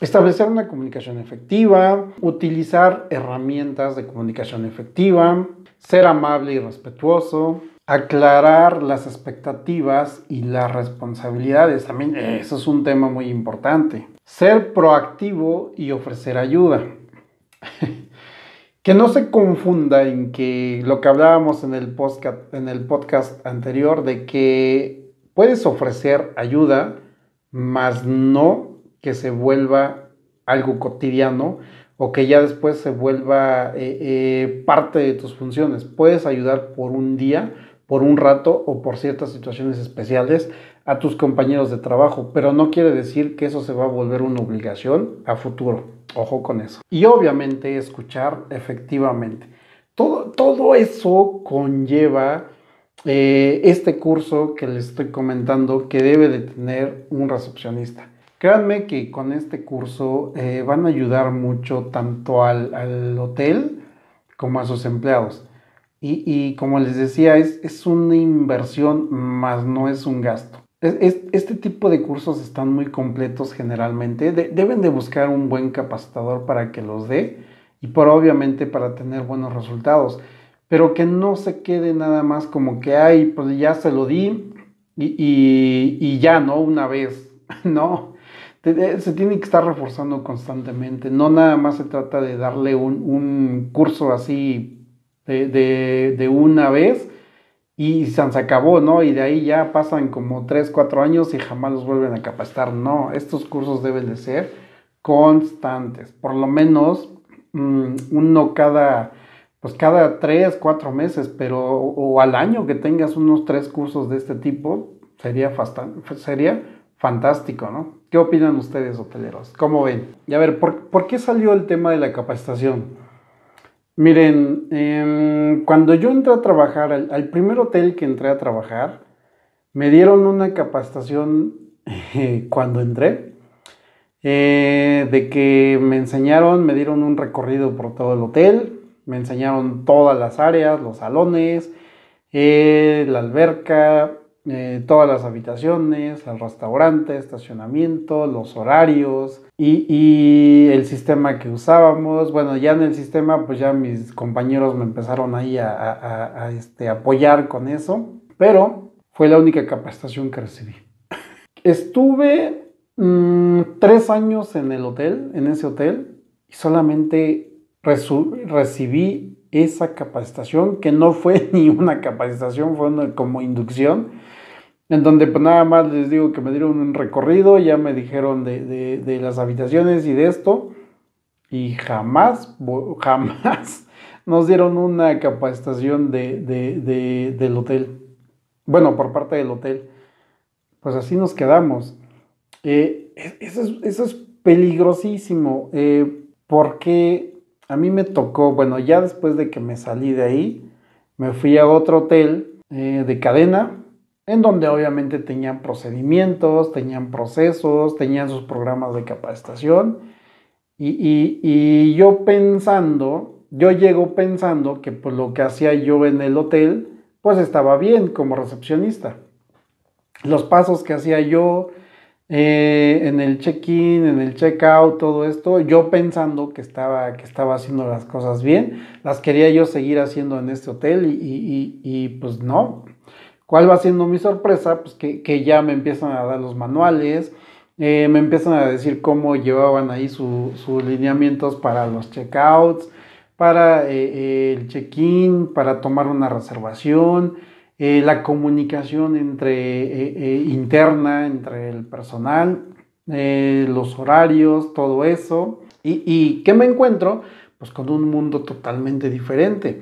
Establecer una comunicación efectiva, utilizar herramientas de comunicación efectiva, ser amable y respetuoso, aclarar las expectativas y las responsabilidades. También eso es un tema muy importante. Ser proactivo y ofrecer ayuda. que no se confunda en que lo que hablábamos en el podcast, en el podcast anterior de que puedes ofrecer ayuda, mas no que se vuelva algo cotidiano o que ya después se vuelva eh, eh, parte de tus funciones. Puedes ayudar por un día, por un rato o por ciertas situaciones especiales a tus compañeros de trabajo, pero no quiere decir que eso se va a volver una obligación a futuro. Ojo con eso. Y obviamente escuchar efectivamente. Todo, todo eso conlleva eh, este curso que les estoy comentando que debe de tener un recepcionista. Créanme que con este curso eh, van a ayudar mucho tanto al, al hotel como a sus empleados. Y, y, como les decía, es, es, una inversión más no es un gasto. Es, este tipo de cursos están muy completos generalmente. deben de buscar un buen capacitador para que los dé y por obviamente para tener buenos resultados. Pero que no se quede nada más como que, ay, pues ya se lo di y, y, y ya, ¿no? Una vez. no, eh, se tiene que estar reforzando constantemente. No nada más se trata de darle un, curso así de, una vez y se acabó, ¿no? Y de ahí ya pasan como 3, 4 años y jamás los vuelven a capacitar. No, estos cursos deben de ser constantes. Por lo menos mm, uno cada pues cada 3 4 meses, pero o, al año que tengas unos 3 cursos de este tipo, sería, sería Fantástico, ¿no? ¿Qué opinan ustedes, hoteleros? ¿Cómo ven? Y a ver, ¿por, qué salió el tema de la capacitación? Miren, em, cuando yo entré a trabajar, al, primer hotel que entré a trabajar, me dieron una capacitación eh, cuando entré, eh, de que me enseñaron, me dieron un recorrido por todo el hotel, me enseñaron todas las áreas, los salones, eh, la alberca, eh, todas las habitaciones, el restaurante, estacionamiento, los horarios y, el sistema que usábamos. Bueno, ya en el sistema, pues ya mis compañeros me empezaron ahí a, este, apoyar con eso, pero fue la única capacitación que recibí. Estuve mm, tres años en el hotel, en ese hotel, y solamente recibí esa capacitación, que no fue ni una capacitación, fue como inducción en donde pues nada más les digo que me dieron un recorrido, ya me dijeron de, las habitaciones y de esto, y jamás, jamás nos dieron una capacitación del hotel. Bueno, por parte del hotel. Pues así nos quedamos. Eh, eso, es, peligrosísimo, eh, porque a mí me tocó, bueno, ya después de que me salí de ahí, me fui a otro hotel eh, de cadena, en donde obviamente tenían procedimientos, tenían procesos, tenían sus programas de capacitación. Y, yo pensando, yo llego pensando que pues, lo que hacía yo en el hotel, pues estaba bien como recepcionista. Los pasos que hacía yo eh, en el check-in, en el check-out, todo esto, yo pensando que estaba, que estaba haciendo las cosas bien, las quería yo seguir haciendo en este hotel y, y pues no, ¿Cuál va siendo mi sorpresa? Pues que, ya me empiezan a dar los manuales, eh, me empiezan a decir cómo llevaban ahí sus lineamientos para los checkouts, para eh, eh, el check-in, para tomar una reservación, la comunicación entre interna, entre el personal, los horarios, todo eso. ¿Y, ¿Y qué me encuentro? Pues con un mundo totalmente diferente.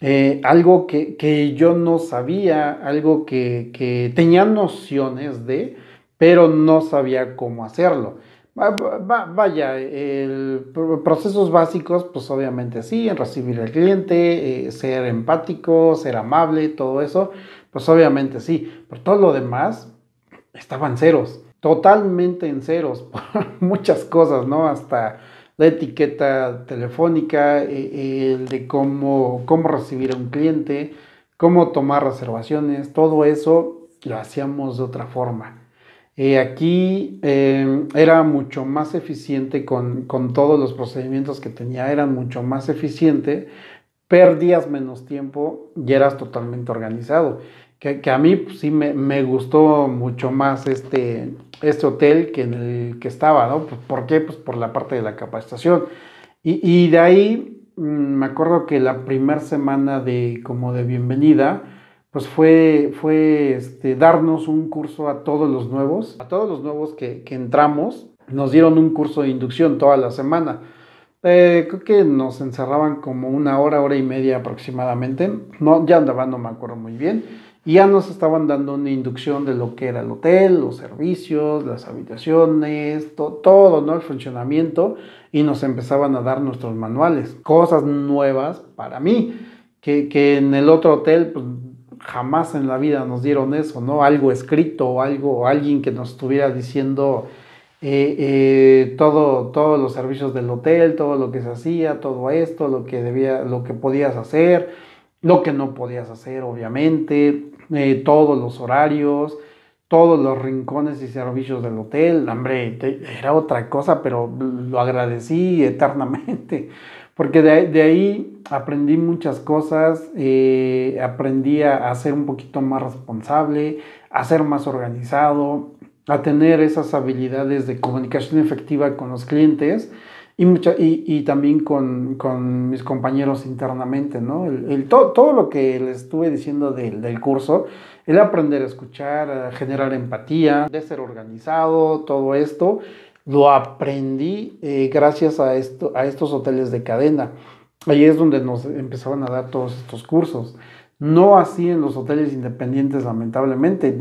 Eh, algo que, yo no sabía, algo que, tenía nociones de, pero no sabía cómo hacerlo. vaya, procesos básicos, pues obviamente sí, en recibir al cliente, eh, ser empático, ser amable, todo eso, pues obviamente sí, pero todo lo demás estaban ceros, totalmente en ceros, por muchas cosas, ¿no? Hasta la etiqueta telefónica, eh, el de cómo, cómo recibir a un cliente, cómo tomar reservaciones, todo eso lo hacíamos de otra forma. Eh, aquí eh, era mucho más eficiente con, con, todos los procedimientos que tenía, eran mucho más eficiente, perdías menos tiempo y eras totalmente organizado que, a mí pues, sí me, gustó mucho más este, este hotel que en el que estaba, ¿no? Pues, ¿Por qué? Pues por la parte de la capacitación. Y, de ahí mm, me acuerdo que la primera semana de como de bienvenida, pues fue, fue este, darnos un curso a todos los nuevos, a todos los nuevos que, que entramos, nos dieron un curso de inducción toda la semana. Eh, creo que nos encerraban como una hora, hora y media aproximadamente. No, ya andaba, no me acuerdo muy bien. Y ya nos estaban dando una inducción de lo que era el hotel, los servicios, las habitaciones, todo, ¿no? El funcionamiento. Y nos empezaban a dar nuestros manuales. Cosas nuevas para mí. Que, en el otro hotel, pues, jamás en la vida nos dieron eso, ¿no? Algo escrito o algo, alguien que nos estuviera diciendo eh, eh, todo, todos los servicios del hotel, todo lo que se hacía, todo esto, lo que debía, lo que podías hacer, lo que no podías hacer, obviamente, eh, todos los horarios, todos los rincones y servicios del hotel. Hombre, era otra cosa, pero lo agradecí eternamente, porque de, ahí aprendí muchas cosas, aprendí a, a ser un poquito más responsable, a ser más organizado, a tener esas habilidades de comunicación efectiva con los clientes y, y, y también con, con, mis compañeros internamente, ¿no? El, todo, todo, lo que les estuve diciendo del, del, curso, el aprender a escuchar, a generar empatía, de ser organizado, todo esto, lo aprendí eh, gracias a, esto, a estos hoteles de cadena. Ahí es donde nos empezaban a dar todos estos cursos. No así en los hoteles independientes, lamentablemente.